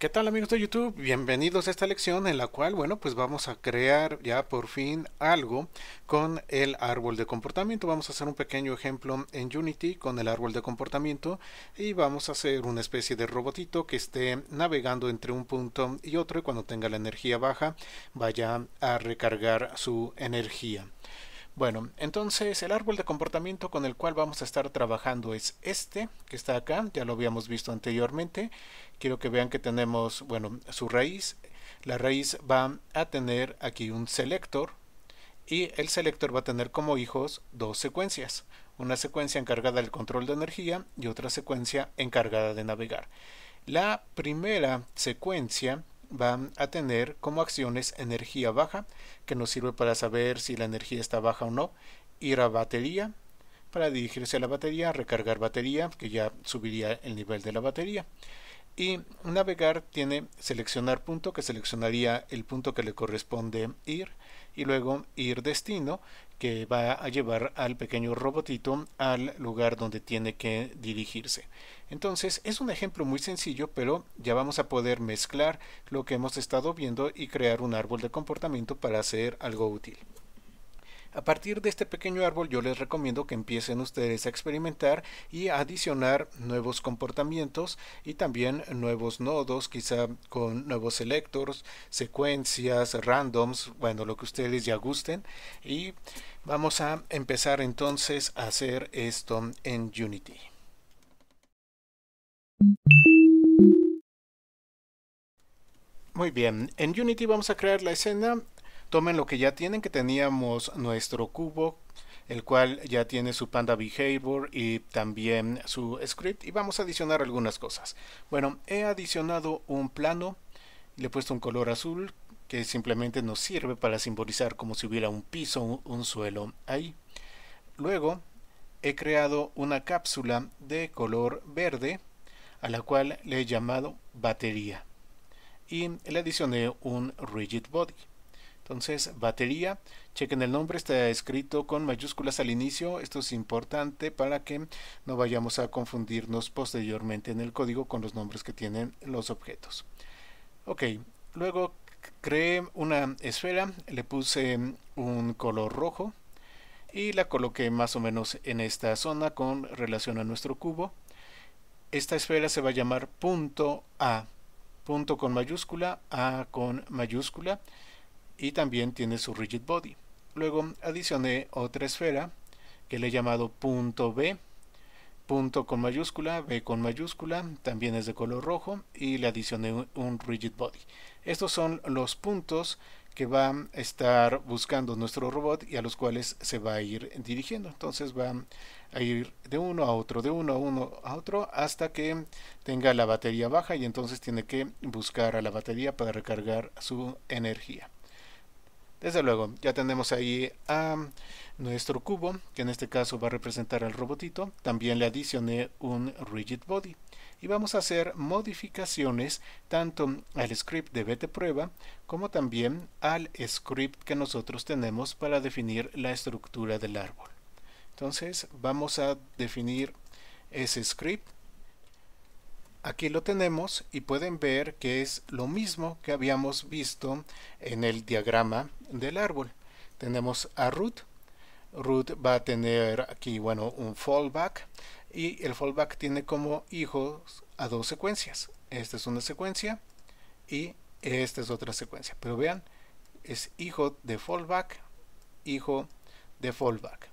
¿Qué tal amigos de YouTube? Bienvenidos a esta lección en la cual, bueno, pues vamos a crear ya por fin algo con el árbol de comportamiento. Vamos a hacer un pequeño ejemplo en Unity con el árbol de comportamiento y vamos a hacer una especie de robotito que esté navegando entre un punto y otro y cuando tenga la energía baja vaya a recargar su energía. Bueno, entonces el árbol de comportamiento con el cual vamos a estar trabajando es este que está acá, ya lo habíamos visto anteriormente quiero que vean que tenemos, bueno, su raíz. La raíz va a tener aquí un selector y el selector va a tener como hijos dos secuencias. Una secuencia encargada del control de energía y otra secuencia encargada de navegar. La primera secuencia va a tener como acciones energía baja, que nos sirve para saber si la energía está baja o no, ir a batería, para dirigirse a la batería, recargar batería, que ya subiría el nivel de la batería. Y navegar tiene seleccionar punto, que seleccionaría el punto que le corresponde ir, y luego ir destino, que va a llevar al pequeño robotito al lugar donde tiene que dirigirse. Entonces es un ejemplo muy sencillo, pero ya vamos a poder mezclar lo que hemos estado viendo y crear un árbol de comportamiento para hacer algo útil. A partir de este pequeño árbol yo les recomiendo que empiecen ustedes a experimentar y a adicionar nuevos comportamientos y también nuevos nodos, quizá con nuevos selectors, secuencias, randoms, bueno, lo que ustedes ya gusten. Y vamos a empezar entonces a hacer esto en Unity. Muy bien, en Unity vamos a crear la escena tomen lo que ya tienen, que teníamos nuestro cubo, el cual ya tiene su panda behavior y también su script, y vamos a adicionar algunas cosas. Bueno, he adicionado un plano, le he puesto un color azul, que simplemente nos sirve para simbolizar como si hubiera un piso, un, un suelo ahí. Luego, he creado una cápsula de color verde, a la cual le he llamado batería y le adicioné un rigid body. Entonces, batería, chequen el nombre, está escrito con mayúsculas al inicio. Esto es importante para que no vayamos a confundirnos posteriormente en el código con los nombres que tienen los objetos. Ok, luego creé una esfera, le puse un color rojo y la coloqué más o menos en esta zona con relación a nuestro cubo. Esta esfera se va a llamar punto A, punto con mayúscula, A con mayúscula y también tiene su rigid body. Luego adicioné otra esfera que le he llamado punto B, punto con mayúscula, B con mayúscula, también es de color rojo y le adicioné un rigid body. Estos son los puntos que va a estar buscando nuestro robot y a los cuales se va a ir dirigiendo. Entonces va a ir de uno a otro, de uno a uno a otro, hasta que tenga la batería baja y entonces tiene que buscar a la batería para recargar su energía. Desde luego, ya tenemos ahí a nuestro cubo, que en este caso va a representar al robotito. También le adicioné un rigid body. Y vamos a hacer modificaciones tanto al script de BT prueba como también al script que nosotros tenemos para definir la estructura del árbol. Entonces vamos a definir ese script aquí lo tenemos y pueden ver que es lo mismo que habíamos visto en el diagrama del árbol. Tenemos a root, root va a tener aquí bueno un fallback y el fallback tiene como hijos a dos secuencias. Esta es una secuencia y esta es otra secuencia. Pero vean, es hijo de fallback, hijo de fallback.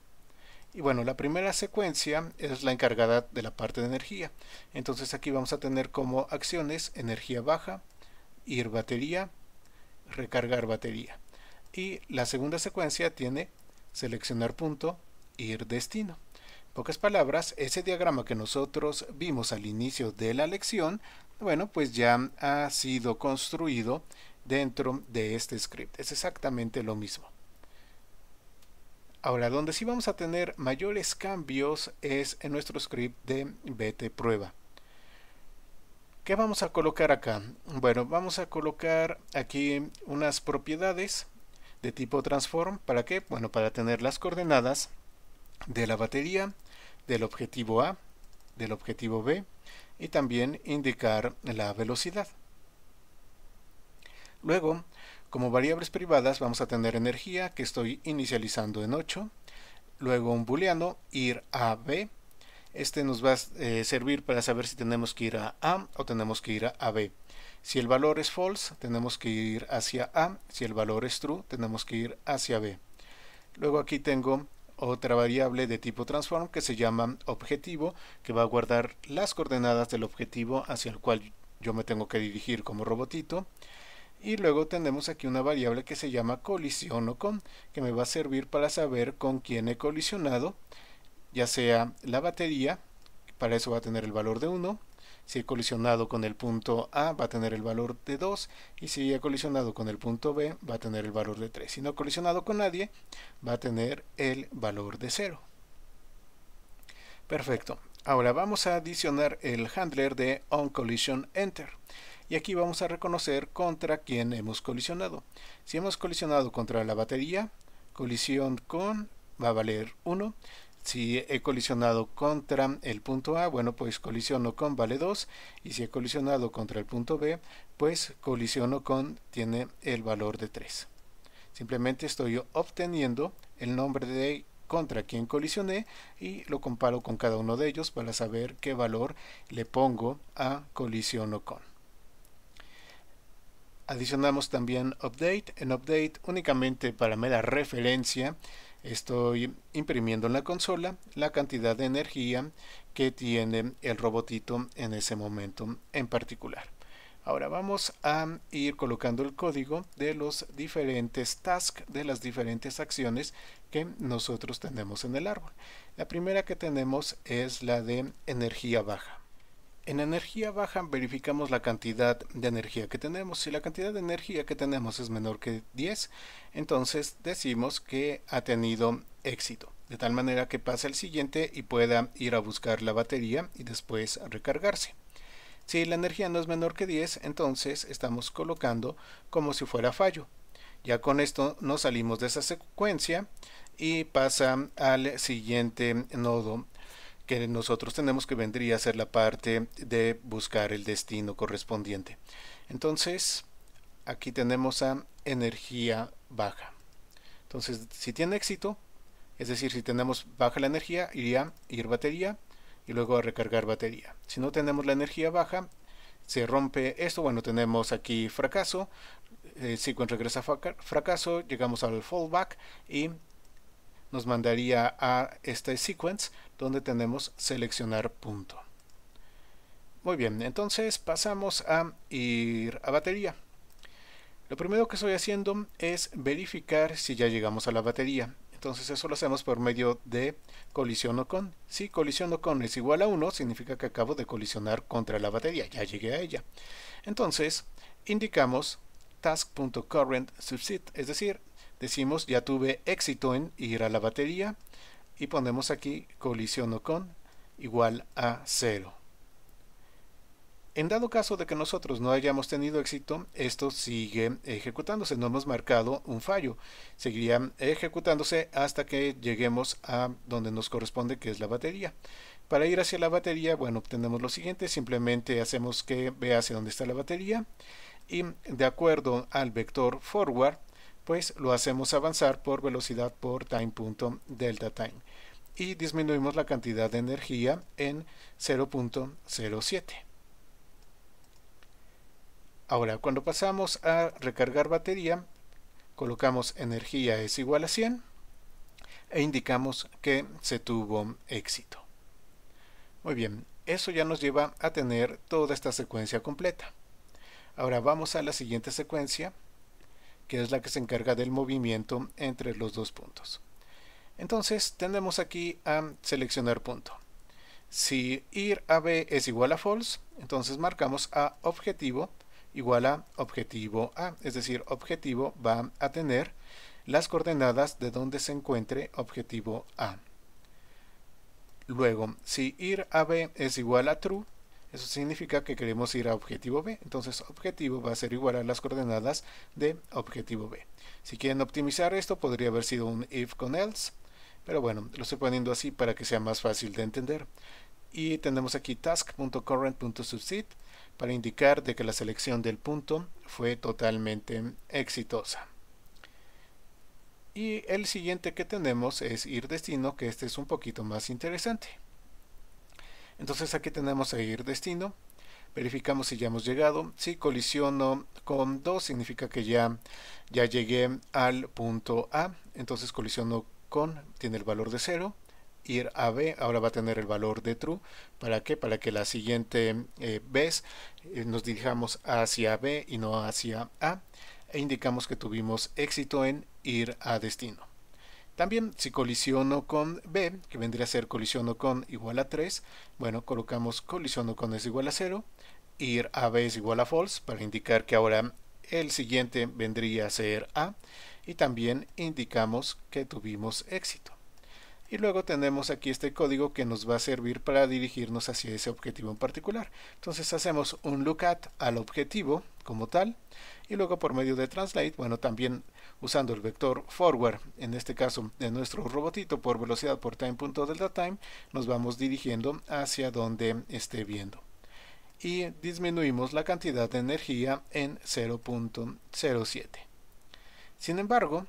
Y bueno, la primera secuencia es la encargada de la parte de energía. Entonces aquí vamos a tener como acciones energía baja, ir batería, recargar batería. Y la segunda secuencia tiene seleccionar punto, ir destino. En pocas palabras, ese diagrama que nosotros vimos al inicio de la lección, bueno, pues ya ha sido construido dentro de este script. Es exactamente lo mismo. Ahora, donde sí vamos a tener mayores cambios es en nuestro script de BT prueba. ¿Qué vamos a colocar acá? Bueno, vamos a colocar aquí unas propiedades de tipo transform. ¿Para qué? Bueno, para tener las coordenadas de la batería, del objetivo A, del objetivo B y también indicar la velocidad. Luego, como variables privadas vamos a tener energía, que estoy inicializando en 8, luego un booleano, ir a B, este nos va a eh, servir para saber si tenemos que ir a A o tenemos que ir a B. Si el valor es false, tenemos que ir hacia A. Si el valor es true, tenemos que ir hacia B. Luego aquí tengo otra variable de tipo transform que se llama objetivo, que va a guardar las coordenadas del objetivo hacia el cual yo me tengo que dirigir como robotito y luego tenemos aquí una variable que se llama colisiono con, que me va a servir para saber con quién he colisionado, ya sea la batería, para eso va a tener el valor de 1, si he colisionado con el punto A va a tener el valor de 2 y si he colisionado con el punto B va a tener el valor de 3. Si no he colisionado con nadie va a tener el valor de 0. Perfecto. Ahora vamos a adicionar el handler de onCollisionEnter y aquí vamos a reconocer contra quién hemos colisionado. Si hemos colisionado contra la batería, colisión con va a valer 1. Si he colisionado contra el punto A, bueno, pues colisiono con vale 2. Y si he colisionado contra el punto B, pues colisiono con tiene el valor de 3. Simplemente estoy obteniendo el nombre de contra quién colisioné y lo comparo con cada uno de ellos para saber qué valor le pongo a colisiono con. Adicionamos también update. En update únicamente para mera referencia estoy imprimiendo en la consola la cantidad de energía que tiene el robotito en ese momento en particular. Ahora vamos a ir colocando el código de los diferentes tasks, de las diferentes acciones que nosotros tenemos en el árbol. La primera que tenemos es la de energía baja. En energía baja verificamos la cantidad de energía que tenemos. Si la cantidad de energía que tenemos es menor que 10, entonces decimos que ha tenido éxito. De tal manera que pase al siguiente y pueda ir a buscar la batería y después recargarse. Si la energía no es menor que 10, entonces estamos colocando como si fuera fallo. Ya con esto nos salimos de esa secuencia y pasa al siguiente nodo que nosotros tenemos que vendría a ser la parte de buscar el destino correspondiente. Entonces, aquí tenemos a energía baja. Entonces, si tiene éxito, es decir, si tenemos baja la energía, iría a ir batería y luego a recargar batería. Si no tenemos la energía baja, se rompe esto. Bueno, tenemos aquí fracaso. Eh, si regresa fracaso, llegamos al fallback y nos mandaría a este sequence donde tenemos seleccionar punto. Muy bien, entonces pasamos a ir a batería. Lo primero que estoy haciendo es verificar si ya llegamos a la batería. Entonces eso lo hacemos por medio de o con. Si o con es igual a 1, significa que acabo de colisionar contra la batería, ya llegué a ella. Entonces indicamos task.current subsit. es decir, decimos ya tuve éxito en ir a la batería y ponemos aquí colisiono con igual a 0. En dado caso de que nosotros no hayamos tenido éxito, esto sigue ejecutándose, no hemos marcado un fallo. Seguiría ejecutándose hasta que lleguemos a donde nos corresponde, que es la batería. Para ir hacia la batería, bueno, obtenemos lo siguiente, simplemente hacemos que vea hacia dónde está la batería y de acuerdo al vector forward, pues lo hacemos avanzar por velocidad por time delta time y disminuimos la cantidad de energía en 0.07. Ahora, cuando pasamos a recargar batería, colocamos energía es igual a 100 e indicamos que se tuvo éxito. Muy bien, eso ya nos lleva a tener toda esta secuencia completa. Ahora vamos a la siguiente secuencia que es la que se encarga del movimiento entre los dos puntos. Entonces tendemos aquí a seleccionar punto. Si ir a B es igual a false, entonces marcamos a objetivo igual a objetivo A, es decir, objetivo va a tener las coordenadas de donde se encuentre objetivo A. Luego, si ir a B es igual a true, eso significa que queremos ir a objetivo B. Entonces objetivo va a ser igual a las coordenadas de objetivo B. Si quieren optimizar esto, podría haber sido un if con else. Pero bueno, lo estoy poniendo así para que sea más fácil de entender. Y tenemos aquí task.current.subset para indicar de que la selección del punto fue totalmente exitosa. Y el siguiente que tenemos es ir destino, que este es un poquito más interesante. Entonces aquí tenemos a ir destino. Verificamos si ya hemos llegado. Si colisiono con 2 significa que ya, ya llegué al punto A. Entonces colisiono con tiene el valor de 0 ir a B, ahora va a tener el valor de true. ¿Para qué? Para que la siguiente eh, vez eh, nos dirijamos hacia B y no hacia A. E indicamos que tuvimos éxito en ir a destino. También si colisiono con B, que vendría a ser colisiono con igual a 3, bueno, colocamos colisiono con es igual a 0, ir a B es igual a false para indicar que ahora el siguiente vendría a ser A y también indicamos que tuvimos éxito y luego tenemos aquí este código que nos va a servir para dirigirnos hacia ese objetivo en particular. Entonces hacemos un look at al objetivo como tal y luego por medio de translate, bueno también usando el vector forward, en este caso de nuestro robotito por velocidad por time nos vamos dirigiendo hacia donde esté viendo y disminuimos la cantidad de energía en 0.07. Sin embargo,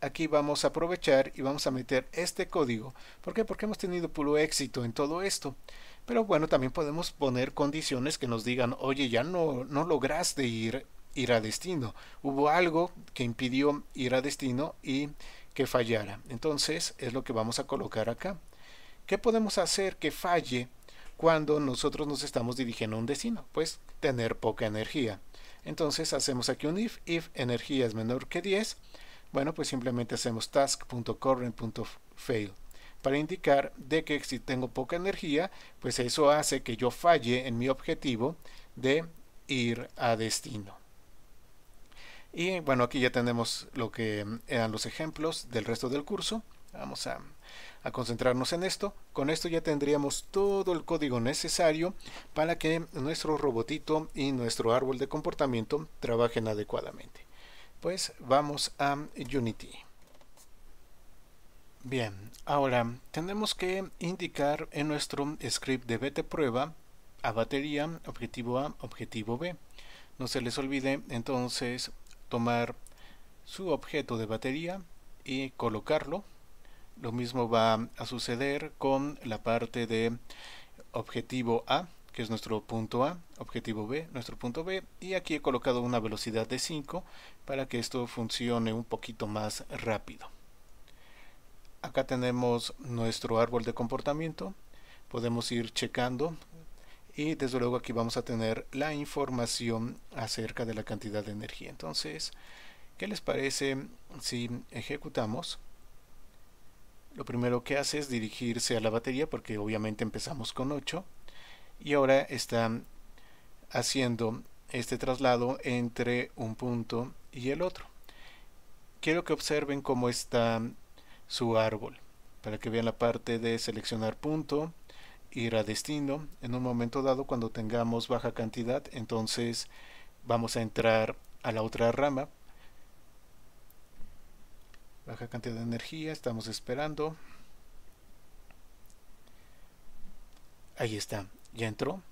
aquí vamos a aprovechar y vamos a meter este código. ¿Por qué? Porque hemos tenido puro éxito en todo esto. Pero bueno, también podemos poner condiciones que nos digan, oye, ya no, no lograste ir, ir a destino. Hubo algo que impidió ir a destino y que fallara. Entonces es lo que vamos a colocar acá. ¿Qué podemos hacer que falle cuando nosotros nos estamos dirigiendo a un destino? Pues tener poca energía. Entonces hacemos aquí un if, if energía es menor que 10 bueno, pues simplemente hacemos task.current.fail para indicar de que si tengo poca energía, pues eso hace que yo falle en mi objetivo de ir a destino. Y bueno, aquí ya tenemos lo que eran los ejemplos del resto del curso. Vamos a, a concentrarnos en esto. Con esto ya tendríamos todo el código necesario para que nuestro robotito y nuestro árbol de comportamiento trabajen adecuadamente pues vamos a Unity. Bien, ahora tenemos que indicar en nuestro script de B prueba a batería, objetivo A, objetivo B. No se les olvide entonces tomar su objeto de batería y colocarlo. Lo mismo va a suceder con la parte de objetivo A que es nuestro punto A, objetivo B, nuestro punto B, y aquí he colocado una velocidad de 5 para que esto funcione un poquito más rápido. Acá tenemos nuestro árbol de comportamiento, podemos ir checando y desde luego aquí vamos a tener la información acerca de la cantidad de energía. Entonces, ¿qué les parece si ejecutamos? Lo primero que hace es dirigirse a la batería porque obviamente empezamos con 8 y ahora están haciendo este traslado entre un punto y el otro. Quiero que observen cómo está su árbol, para que vean la parte de seleccionar punto, ir a destino. En un momento dado, cuando tengamos baja cantidad, entonces vamos a entrar a la otra rama. Baja cantidad de energía, estamos esperando. Ahí está, ya entró,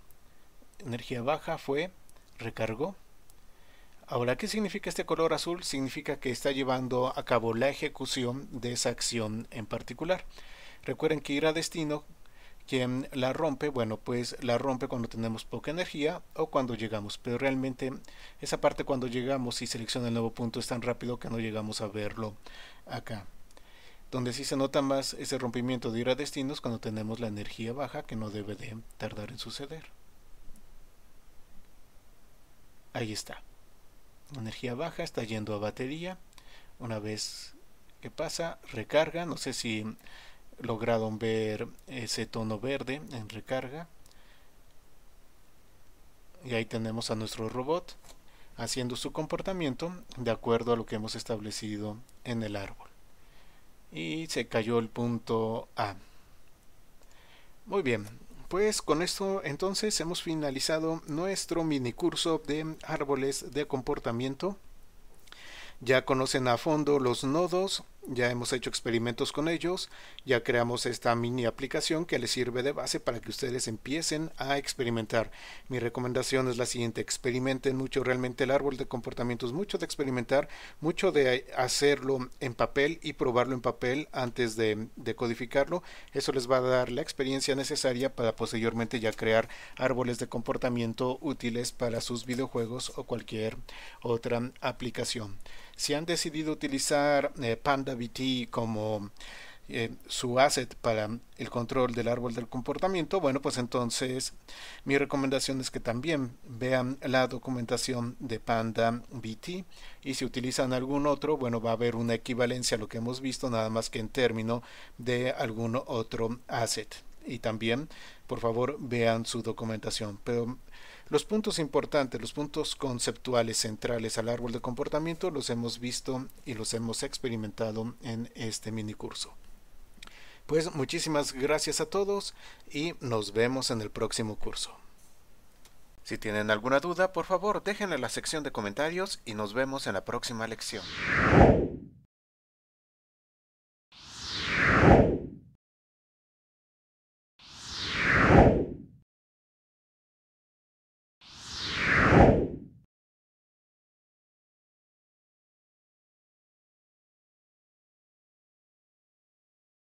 energía baja, fue, recargó. Ahora, ¿qué significa este color azul? Significa que está llevando a cabo la ejecución de esa acción en particular. Recuerden que ir a destino, quien la rompe, bueno, pues la rompe cuando tenemos poca energía o cuando llegamos, pero realmente esa parte cuando llegamos y selecciona el nuevo punto es tan rápido que no llegamos a verlo acá donde sí se nota más ese rompimiento de ir a destinos cuando tenemos la energía baja que no debe de tardar en suceder. Ahí está. Energía baja está yendo a batería. Una vez que pasa, recarga. No sé si lograron ver ese tono verde en recarga. Y ahí tenemos a nuestro robot haciendo su comportamiento de acuerdo a lo que hemos establecido en el árbol y se cayó el punto A. Muy bien, pues con esto entonces hemos finalizado nuestro mini curso de árboles de comportamiento. Ya conocen a fondo los nodos, ya hemos hecho experimentos con ellos, ya creamos esta mini aplicación que les sirve de base para que ustedes empiecen a experimentar. Mi recomendación es la siguiente, experimenten mucho realmente el árbol de comportamientos, mucho de experimentar, mucho de hacerlo en papel y probarlo en papel antes de, de codificarlo. Eso les va a dar la experiencia necesaria para posteriormente ya crear árboles de comportamiento útiles para sus videojuegos o cualquier otra aplicación si han decidido utilizar eh, Panda PandaBT como eh, su asset para el control del árbol del comportamiento, bueno, pues entonces mi recomendación es que también vean la documentación de Panda BT y si utilizan algún otro, bueno, va a haber una equivalencia a lo que hemos visto, nada más que en término de algún otro asset. Y también, por favor, vean su documentación. Pero los puntos importantes, los puntos conceptuales centrales al árbol de comportamiento los hemos visto y los hemos experimentado en este mini curso. Pues muchísimas gracias a todos y nos vemos en el próximo curso. Si tienen alguna duda, por favor déjenla en la sección de comentarios y nos vemos en la próxima lección.